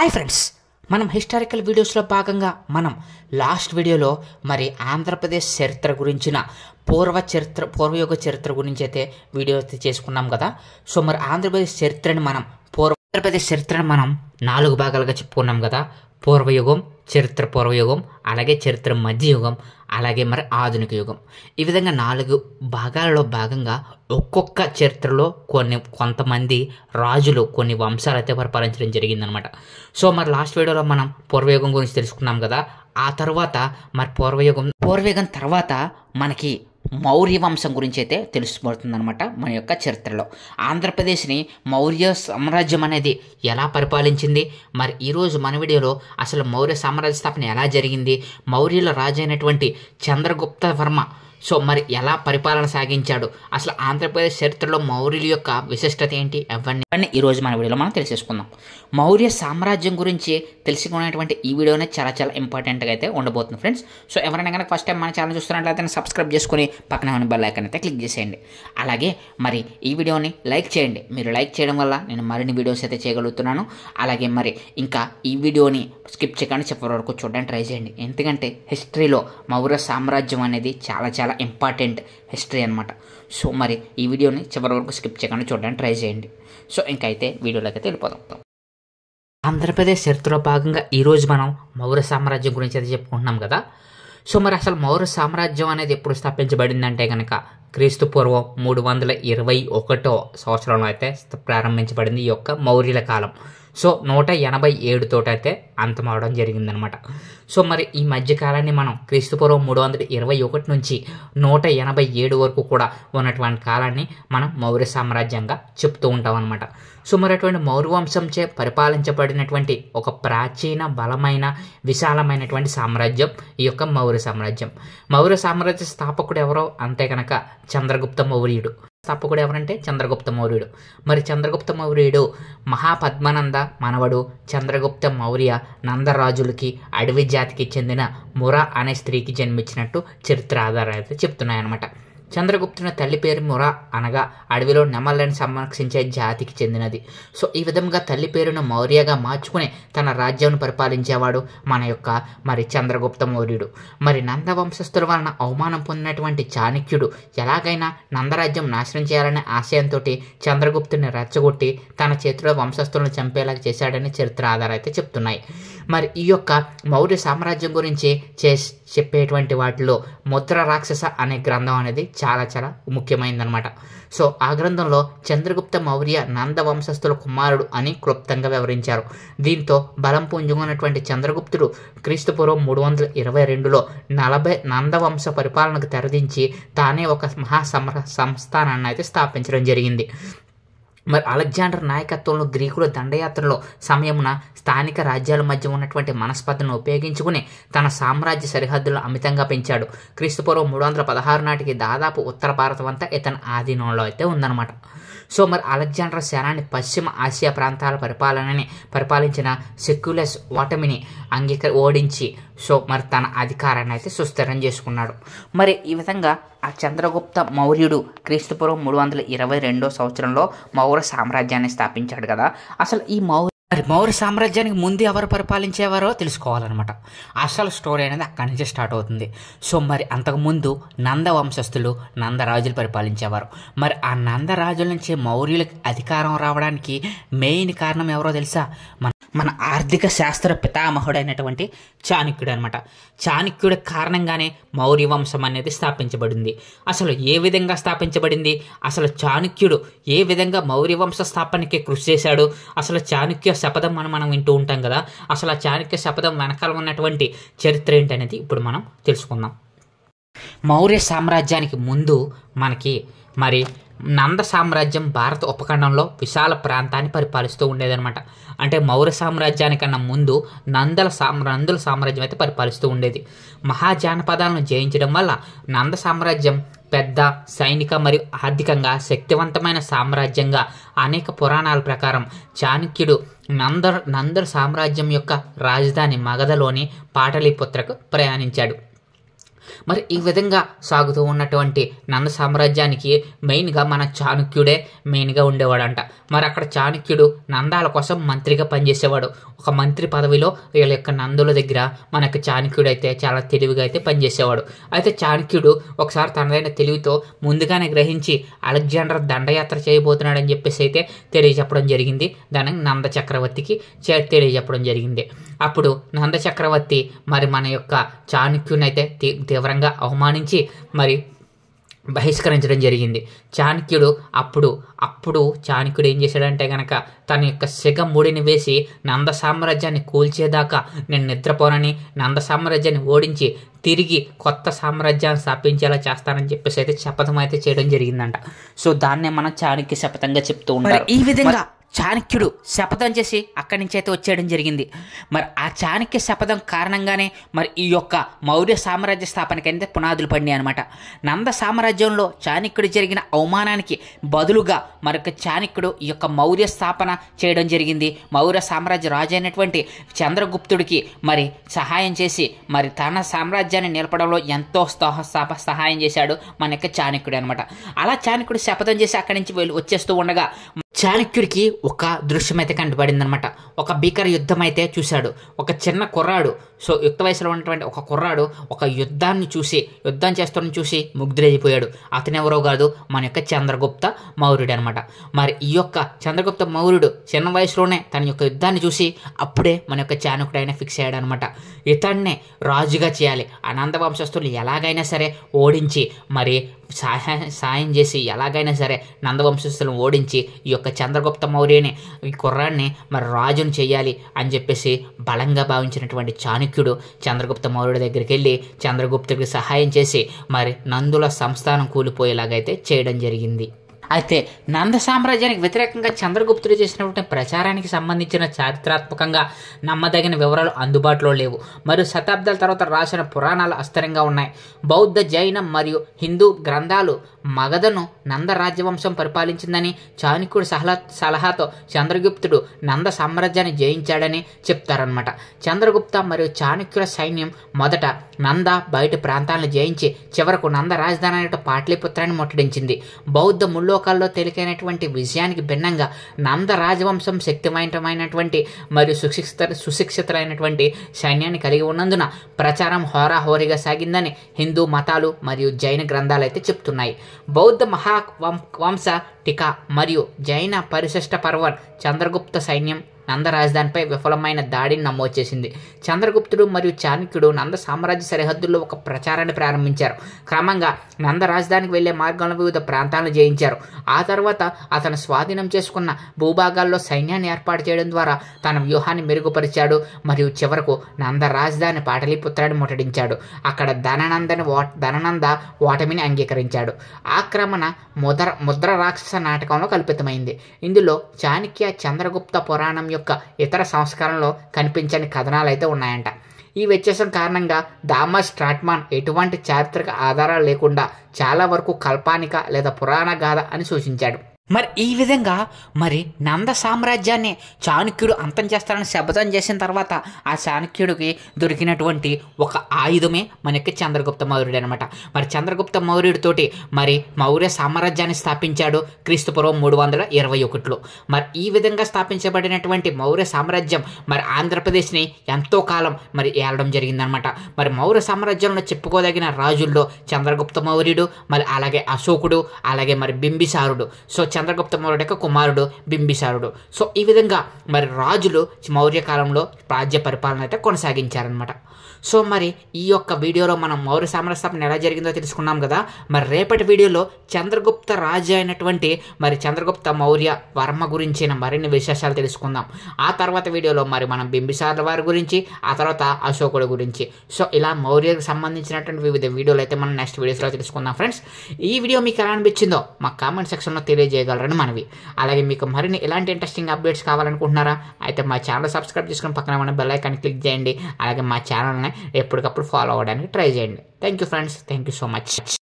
hi friends మనం historical వీడియోస్లో భాగంగా మనం లాస్ట్ వీడియోలో మరి ఆంధ్రప్రదేశ్ చరిత్ర గురించిన పూర్వ చరిత్ర పూర్వయుగ చరిత్ర గురించి అయితే వీడియో అయితే చేసుకున్నాం కదా సో మరి ఆంధ్రప్రదేశ్ చరిత్రని మనం పూర్వ ఆంధ్రప్రదేశ్ చరిత్రను మనం నాలుగు భాగాలుగా చెప్పుకున్నాం కదా పూర్వయుగం చరిత్ర పూర్వయుగం అలాగే చరిత్ర మధ్యయుగం అలాగే మరి ఆధునిక యుగం ఈ విధంగా నాలుగు భాగాలలో భాగంగా ఒక్కొక్క చరిత్రలో కొన్ని కొంతమంది రాజులు కొన్ని వంశాలు అయితే పరిపాలించడం జరిగిందనమాట సో మరి లాస్ట్ వీడియోలో మనం పూర్వయుగం గురించి తెలుసుకున్నాం కదా ఆ తర్వాత మరి పూర్వయుగం పూర్వయుగం తర్వాత మనకి మౌర్య వంశం గురించి అయితే తెలుసుకుంటుందన్నమాట మన యొక్క చరిత్రలో ఆంధ్రప్రదేశ్ని మౌర్య సామ్రాజ్యం అనేది ఎలా పరిపాలించింది మరి ఈరోజు మన వీడియోలో అసలు మౌర్య సామ్రాజ్య స్థాపన ఎలా జరిగింది మౌర్యుల రాజు అయినటువంటి చంద్రగుప్త వర్మ సో మరి ఎలా పరిపాలన సాగించాడు అసలు ఆంధ్రప్రదేశ్ చరిత్రలో మౌర్యుల యొక్క విశిష్టత ఏంటి అవన్నీ ఈరోజు మన వీడియోలో మనం తెలిసేసుకుందాం మౌర్య సామ్రాజ్యం గురించి తెలుసుకునేటువంటి ఈ వీడియోనే చాలా చాలా ఇంపార్టెంట్గా అయితే ఉండబోతుంది ఫ్రెండ్స్ సో ఎవరైనా కనుక ఫస్ట్ టైం మన ఛానల్ చూస్తున్నట్లయితే సబ్స్క్రైబ్ చేసుకుని పక్కన ఉన్న బెల్ ఐకన్ అయితే క్లిక్ చేసేయండి అలాగే మరి ఈ వీడియోని లైక్ చేయండి మీరు లైక్ చేయడం వల్ల నేను మరిన్ని వీడియోస్ అయితే చేయగలుగుతున్నాను అలాగే మరి ఇంకా ఈ వీడియోని స్కిప్ చేయకుండా చెప్పే వరకు చూడడానికి ట్రై చేయండి ఎందుకంటే హిస్టరీలో మౌర్య సామ్రాజ్యం అనేది చాలా చాలా చాలా ఇంపార్టెంట్ హిస్టరీ అనమాట సో మరి ఈ వీడియోని చివరి వరకు స్కిప్ చేయకుండా చూడడానికి ట్రై చేయండి సో ఇంకైతే వీడియోలోకి అయితే వెళ్ళిపోదాం ఆంధ్రప్రదేశ్ చరిత్రలో భాగంగా ఈరోజు మనం మౌర్య సామ్రాజ్యం గురించి అయితే చెప్పుకుంటున్నాం కదా సో మరి అసలు మౌర్య సామ్రాజ్యం అనేది ఎప్పుడు స్థాపించబడిందంటే కనుక క్రీస్తుపూర్వం మూడు వందల ఇరవై ఒకటో సంవత్సరంలో అయితే ప్రారంభించబడింది ఈ యొక్క మౌర్యుల కాలం సో నూట ఎనభై అయితే అంతమవడం జరిగిందనమాట సో మరి ఈ మధ్యకాలాన్ని మనం క్రీస్తుపూర్వం మూడు వందల ఇరవై ఒకటి నుంచి నూట ఎనభై ఏడు వరకు కూడా ఉన్నటువంటి కాలాన్ని మనం మౌర్య సామ్రాజ్యంగా చెప్తూ ఉంటాం అనమాట సో మరి అటువంటి మౌర్యవంశంచే పరిపాలించబడినటువంటి ఒక ప్రాచీన బలమైన విశాలమైనటువంటి సామ్రాజ్యం ఈ యొక్క మౌర్య సామ్రాజ్యం మౌర్య సామ్రాజ్య స్థాపకుడు ఎవరో అంతే కనుక చంద్రగుప్త మౌర్యుడు తప్పకుడు ఎవరంటే చంద్రగుప్త మౌర్యుడు మరి చంద్రగుప్త మౌర్యుడు మహాపద్మానంద మనవడు చంద్రగుప్త మౌర్య నందరాజులకి అడవి జాతికి చెందిన మురా అనే స్త్రీకి జన్మించినట్టు చరిత్ర ఆధారాలు అయితే చెప్తున్నాయన్నమాట చంద్రగుప్తుని తల్లి పేరు ముర అనగా అడవిలో నెమళ్ళని సంరక్షించే జాతికి చెందినది సో ఈ విధంగా తల్లి పేరును మౌర్యగా మార్చుకుని తన రాజ్యాన్ని పరిపాలించేవాడు మన యొక్క మరి చంద్రగుప్త మౌర్యుడు మరి నంద వంశస్థుల వలన అవమానం పొందినటువంటి చాణక్యుడు ఎలాగైనా నందరాజ్యం నాశనం చేయాలనే ఆశయంతో చంద్రగుప్తుని రెచ్చగొట్టి తన చేతిలో వంశస్థులను చంపేలాగా చేశాడని చరిత్ర ఆధారైతే చెప్తున్నాయి మరి ఈ యొక్క మౌర్య సామ్రాజ్యం గురించి చే చెప్పేటువంటి వాటిలో ముద్ర రాక్షస అనే గ్రంథం అనేది చాలా చాలా ముఖ్యమైందనమాట సో ఆ గ్రంథంలో చంద్రగుప్త మౌర్య నంద వంశస్థుల కుమారుడు అని క్లుప్తంగా వివరించారు దీంతో బలం పుంజుకున్నటువంటి చంద్రగుప్తుడు క్రీస్తుపూర్వం మూడు వందల ఇరవై రెండులో నలభై నందవంశ పరిపాలనకు తెరదించి తానే ఒక మహా సంస్థానాన్ని అయితే స్థాపించడం జరిగింది మరి అలెగ్జాండర్ నాయకత్వంలో గ్రీకుల దండయాత్రలో సమయమున స్థానిక రాజ్యాల మధ్య ఉన్నటువంటి మనస్పర్ధను ఉపయోగించుకుని తన సామ్రాజ్య సరిహద్దులను అమితంగా పెంచాడు క్రీస్తుపూర్వం మూడు వందల పదహారు నాటికి దాదాపు ఉత్తర భారతం అంతా ఇతని ఆధీనంలో అయితే ఉందన్నమాట సో మరి అలెగ్జాండర్ శానాన్ని పశ్చిమ ఆసియా ప్రాంతాల పరిపాలనని పరిపాలించిన సెక్యులస్ ఓటమిని అంగీక ఓడించి సో మరి తన అధికారాన్ని అయితే సుస్థిరం చేసుకున్నాడు మరి ఈ విధంగా ఆ చంద్రగుప్త మౌర్యుడు క్రీస్తుపూర్వం మూడు వందల ఇరవై రెండో సంవత్సరంలో మౌర్య సామ్రాజ్యాన్ని స్థాపించాడు కదా అసలు ఈ మౌర్య మరి మౌర్య సామ్రాజ్యానికి ముందు ఎవరు పరిపాలించేవారో తెలుసుకోవాలన్నమాట అసలు స్టోరీ అనేది అక్కడి నుంచి స్టార్ట్ అవుతుంది సో మరి అంతకుముందు నంద వంశస్థులు నందరాజులు పరిపాలించేవారు మరి ఆ నందరాజుల నుంచి మౌర్యులకు అధికారం రావడానికి మెయిన్ కారణం ఎవరో తెలుసా మన మన ఆర్థిక శాస్త్ర పితామహుడైనటువంటి చాణక్యుడు అనమాట చాణక్యుడి కారణంగానే మౌర్య వంశం అనేది స్థాపించబడింది అసలు ఏ విధంగా స్థాపించబడింది అసలు చాణక్యుడు ఏ విధంగా మౌర్య వంశ స్థాపనకి కృషి చేశాడు అసలు చాణక్య శపథం మనం మనం వింటూ ఉంటాం కదా అసలు ఆ చాణక్య శపథం వెనకాల ఉన్నటువంటి చరిత్ర ఏంటనేది ఇప్పుడు మనం తెలుసుకుందాం మౌర్య సామ్రాజ్యానికి ముందు మనకి మరి నంద సామ్రాజ్యం భారత ఉపఖండంలో విశాల ప్రాంతాన్ని పరిపాలిస్తూ ఉండేదన్నమాట అంటే మౌర్య సామ్రాజ్యానికన్నా ముందు నందల సామ్ర నందుల సామ్రాజ్యం అయితే పరిపాలిస్తూ ఉండేది మహాజానపదాలను జయించడం వల్ల నంద సామ్రాజ్యం పెద్ద సైనిక మరియు ఆర్థికంగా శక్తివంతమైన సామ్రాజ్యంగా అనేక పురాణాల ప్రకారం చాణక్యుడు నందర్ నందర్ సామ్రాజ్యం యొక్క రాజధాని మగధలోని పాటలీపుత్రకు ప్రయాణించాడు మరి ఈ విధంగా సాగుతూ ఉన్నటువంటి నంద సామ్రాజ్యానికి మెయిన్గా మన చాణుక్యుడే మెయిన్గా ఉండేవాడంట మరి అక్కడ చాణుక్యుడు నందాల కోసం మంత్రిగా పనిచేసేవాడు ఒక మంత్రి పదవిలో వీళ్ళ యొక్క నందుల దగ్గర మనకు చాణుక్యుడు అయితే చాలా తెలివిగా అయితే పనిచేసేవాడు అయితే చాణుక్యుడు ఒకసారి తనదైన తెలివితో ముందుగానే గ్రహించి అలెగ్జాండర్ దండయాత్ర చేయబోతున్నాడని చెప్పేసి అయితే తెలియజెప్పడం జరిగింది దాని నంద చక్రవర్తికి తెలియజెప్పడం జరిగింది అప్పుడు నంద చక్రవర్తి మరి మన యొక్క చాణుక్యుని అయితే తీవ్రంగా అవమానించి మరి బహిష్కరించడం జరిగింది చాణక్యుడు అప్పుడు అప్పుడు చాణక్యుడు ఏం చేశాడంటే గనక తన యొక్క శిగ ముడిని వేసి నంద సామ్రాజ్యాన్ని కూల్చేదాకా నేను నిద్రపోనని నంద సామ్రాజ్యాన్ని ఓడించి తిరిగి కొత్త సామ్రాజ్యాన్ని స్థాపించేలా చేస్తానని చెప్పేసి అయితే శపథం అయితే చేయడం జరిగిందంట సో దాన్నే మనం చాణక్య శపథంగా చెప్తూ ఉంటారు ఈ విధంగా చాణక్యుడు శపథం చేసి అక్కడి నుంచి అయితే వచ్చేయడం జరిగింది మరి ఆ చాణక్య శపథం కారణంగానే మరి ఈ యొక్క మౌర్య సామ్రాజ్య స్థాపనకి అయితే పునాదులు పడినాయి అనమాట నంద సామ్రాజ్యంలో చాణక్యుడు జరిగిన అవమానానికి బదులుగా మరొక చాణక్యుడు ఈ యొక్క మౌర్య స్థాపన చేయడం జరిగింది మౌర్య సామ్రాజ్య రాజు అయినటువంటి చంద్రగుప్తుడికి మరి సహాయం చేసి మరి తన సామ్రాజ్యాన్ని నిలపడంలో ఎంతో సహాయం చేశాడు మన యొక్క చాణక్యుడు అనమాట అలా చాణక్యుడు శపథం చేసి అక్కడి నుంచి వెళ్ళి వచ్చేస్తూ ఉండగా చాణక్యుడికి ఒక దృశ్యం అయితే అనమాట ఒక భీకర యుద్ధం అయితే చూశాడు ఒక చిన్న కుర్రాడు సో యుక్త వయసులో ఉన్నటువంటి ఒక కుర్రాడు ఒక యుద్ధాన్ని చూసి యుద్ధం చేస్తున్న చూసి అతను ఎవరో కాదు మన యొక్క చంద్రగుప్త మౌర్యుడు అనమాట మరి ఈ యొక్క చంద్రగుప్త మౌర్యుడు చిన్న వయసులోనే తన యొక్క యుద్ధాన్ని చూసి అప్పుడే మన యొక్క చాణకుడు అయినా ఫిక్స్ అయ్యాడు అనమాట ఇతన్నే రాజుగా చేయాలి అనంత వంశస్థులు ఎలాగైనా సరే ఓడించి మరి సహాయం సాయం చేసి ఎలాగైనా సరే నందవంశస్థులను ఓడించి ఈ యొక్క చంద్రగుప్త మౌర్యని ఈ కుర్రాన్ని మరి రాజును చేయాలి అని చెప్పేసి బలంగా భావించినటువంటి చాణుక్యుడు చంద్రగుప్త మౌర్యుడి దగ్గరికి వెళ్ళి చంద్రగుప్తుడికి సహాయం చేసి మరి నందుల సంస్థానం కూలిపోయేలాగైతే చేయడం జరిగింది అయితే నంద సామ్రాజ్యానికి వ్యతిరేకంగా చంద్రగుప్తుడు చేసినటువంటి ప్రచారానికి సంబంధించిన చారిత్రాత్మకంగా నమ్మదగిన వివరాలు అందుబాటులో లేవు మరియు శతాబ్దాల తర్వాత రాసిన పురాణాలు అస్థిరంగా ఉన్నాయి బౌద్ధ జైన మరియు హిందూ గ్రంథాలు మగధను నంద రాజ్యవంశం పరిపాలించిందని చాణుక్యుడు సహలా సలహాతో చంద్రగుప్తుడు నంద సామ్రాజ్యాన్ని జయించాడని చెప్తారనమాట చంద్రగుప్త మరియు చాణుక్యుల సైన్యం మొదట నంద బయట ప్రాంతాలను జయించి చివరకు నంద రాజధాని అనేట పాటలీపుత్రాన్ని ముట్టడించింది బౌద్ధ ముళ్ళు లోకాల్లో తెలికైనటువంటి విజయానికి భిన్నంగా నంద రాజవంశం శక్తివంతమైనటువంటి మరియు సుశిక్షిత సుశిక్షితులైనటువంటి సైన్యాన్ని కలిగి ఉన్నందున ప్రచారం హోరాహోరీగా సాగిందని హిందూ మతాలు మరియు జైన గ్రంథాలు అయితే చెప్తున్నాయి బౌద్ధ మహా వంశ టికా మరియు జైన పరిశిష్ట పర్వన్ చంద్రగుప్త సైన్యం నంద రాజధానిపై విఫలమైన దాడిని నమోదు చేసింది చంద్రగుప్తుడు మరియు చాణక్యుడు నంద సామ్రాజ్య సరిహద్దుల్లో ఒక ప్రచారాన్ని ప్రారంభించారు క్రమంగా నంద రాజధానికి వెళ్లే మార్గంలో వివిధ ప్రాంతాలను జయించారు ఆ తర్వాత అతను స్వాధీనం చేసుకున్న భూభాగాల్లో సైన్యాన్ని ఏర్పాటు చేయడం ద్వారా తన వ్యూహాన్ని మెరుగుపరిచాడు మరియు చివరకు నంద రాజధాని పాటలీపుత్రాన్ని ముట్టడించాడు అక్కడ ధననందని ఓట ధననంద ఓటమిని అంగీకరించాడు ఆక్రమణ ముద్ర ముద్ర రాక్షస నాటకంలో కల్పితమైంది ఇందులో చాణక్య చంద్రగుప్త పురాణం యొక్క ఇతర సంస్కరణలో కనిపించని కథనాలు అయితే ఉన్నాయంట ఈ వ్యత్యాసం కారణంగా దామస్ స్ట్రాట్మాన్ ఎటువంటి చారిత్రక ఆధారాలు లేకుండా చాలా వరకు కల్పానిక లేదా పురాణ గాథ అని సూచించాడు మరి ఈ విధంగా మరి నంద సామ్రాజ్యాన్ని చాణక్యుడు అంతం చేస్తారని శబ్దం చేసిన తర్వాత ఆ చాణక్యుడికి దొరికినటువంటి ఒక ఆయుధమే మనకి చంద్రగుప్త మౌర్యుడు అనమాట మరి చంద్రగుప్త మౌర్యుడితోటి మరి మౌర్య సామ్రాజ్యాన్ని స్థాపించాడు క్రీస్తుపూర్వం మూడు వందల ఇరవై ఒకటిలో మరి ఈ విధంగా స్థాపించబడినటువంటి మౌర్య సామ్రాజ్యం మరి ఆంధ్రప్రదేశ్ని ఎంతో కాలం మరి ఏలడం జరిగిందనమాట మరి మౌర్య సామ్రాజ్యంలో చెప్పుకోదగిన రాజుల్లో చంద్రగుప్త మౌర్యుడు మరి అలాగే అశోకుడు అలాగే మరి బింబిసారుడు సో చంద్రగుప్త మౌర్యుడు యొక్క కుమారుడు బింబిసారుడు సో ఈ విధంగా మరి రాజులు మౌర్య కాలంలో రాజ్య పరిపాలన అయితే కొనసాగించారనమాట సో మరి ఈ యొక్క వీడియోలో మనం మౌర్య సామ్రాజ్య స్థాపన ఎలా జరిగిందో తెలుసుకున్నాం కదా మరి రేపటి వీడియోలో చంద్రగుప్త రాజు అయినటువంటి మరి చంద్రగుప్త మౌర్య వర్మ గురించిన మరిన్ని విశేషాలు తెలుసుకుందాం ఆ తర్వాత వీడియోలో మరి మనం బింబిసారుల వారి గురించి ఆ తర్వాత అశోకుడు గురించి సో ఇలా మౌర్యకు సంబంధించినటువంటి వివిధ వీడియోలు అయితే మనం నెక్స్ట్ వీడియోస్లో తెలుసుకుందాం ఫ్రెండ్స్ ఈ వీడియో మీకు ఎలా అనిపించిందో మా కామెంట్ సెక్షన్లో తెలియజేయగలరు చేయగలరని మనవి అలాగే మీకు మరిన్ని ఇలాంటి ఇంట్రెస్టింగ్ అప్డేట్స్ కావాలనుకుంటున్నారా అయితే మా ఛానల్ సబ్స్క్రైబ్ చేసుకుని పక్కన ఉన్న బెల్ ఐకాన్ క్లిక్ చేయండి అలాగే మా ఛానల్ని ఎప్పటికప్పుడు ఫాలో అవ్వడానికి ట్రై చేయండి thank you friends thank you so much